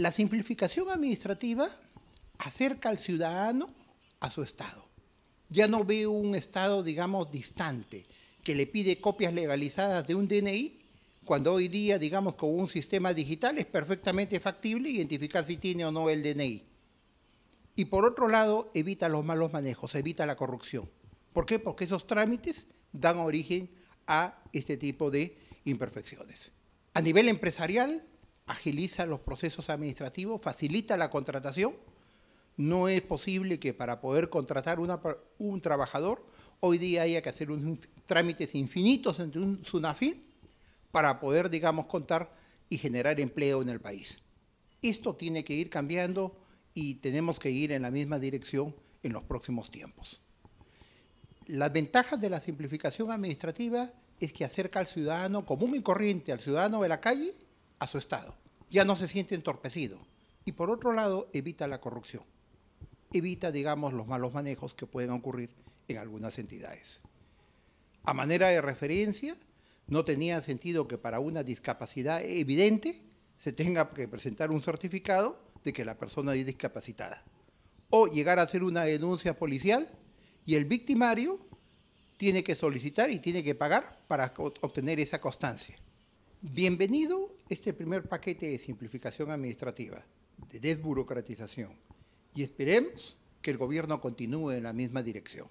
La simplificación administrativa acerca al ciudadano a su Estado. Ya no ve un Estado, digamos, distante, que le pide copias legalizadas de un DNI, cuando hoy día, digamos, con un sistema digital es perfectamente factible identificar si tiene o no el DNI. Y por otro lado, evita los malos manejos, evita la corrupción. ¿Por qué? Porque esos trámites dan origen a este tipo de imperfecciones. A nivel empresarial, agiliza los procesos administrativos, facilita la contratación. No es posible que para poder contratar un trabajador hoy día haya que hacer un trámites infinitos entre un SUNAFIN para poder, digamos, contar y generar empleo en el país. Esto tiene que ir cambiando y tenemos que ir en la misma dirección en los próximos tiempos. Las ventajas de la simplificación administrativa es que acerca al ciudadano común y corriente, al ciudadano de la calle, a su Estado. Ya no se siente entorpecido. Y por otro lado, evita la corrupción. Evita, digamos, los malos manejos que pueden ocurrir en algunas entidades. A manera de referencia, no tenía sentido que para una discapacidad evidente se tenga que presentar un certificado de que la persona es discapacitada. O llegar a hacer una denuncia policial y el victimario tiene que solicitar y tiene que pagar para obtener esa constancia. Bienvenido este primer paquete de simplificación administrativa, de desburocratización, y esperemos que el gobierno continúe en la misma dirección.